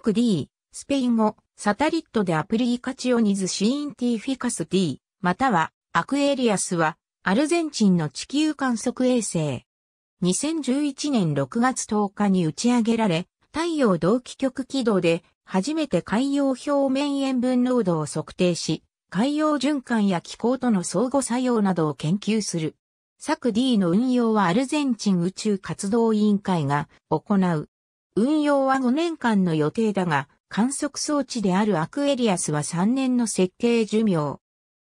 ク D、スペイン語、サタリットでアプリーカチオニズシインティフィカス D、またはアクエリアスは、アルゼンチンの地球観測衛星。2011年6月10日に打ち上げられ、太陽同期極軌道で、初めて海洋表面塩分濃度を測定し、海洋循環や気候との相互作用などを研究する。ク D の運用はアルゼンチン宇宙活動委員会が行う。運用は5年間の予定だが、観測装置であるアクエリアスは3年の設計寿命。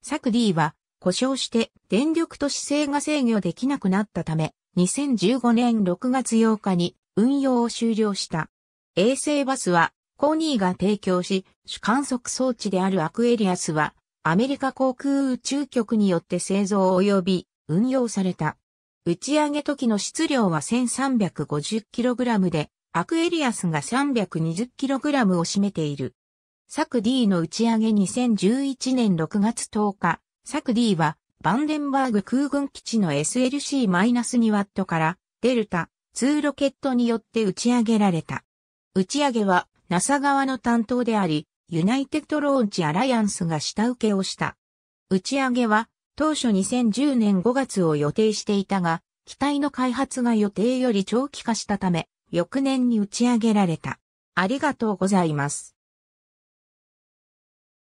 作 D は故障して電力と姿勢が制御できなくなったため、2015年6月8日に運用を終了した。衛星バスはコーニーが提供し、主観測装置であるアクエリアスはアメリカ航空宇宙局によって製造及び運用された。打ち上げ時の質量は 1350kg で、アクエリアスが 320kg を占めている。ク D の打ち上げ2011年6月10日、ク D はバンデンバーグ空軍基地の SLC-2W からデルタ2ロケットによって打ち上げられた。打ち上げは NASA 側の担当であり、ユナイテッドローンチアライアンスが下請けをした。打ち上げは当初2010年5月を予定していたが、機体の開発が予定より長期化したため、翌年に打ち上げられた。ありがとうございます。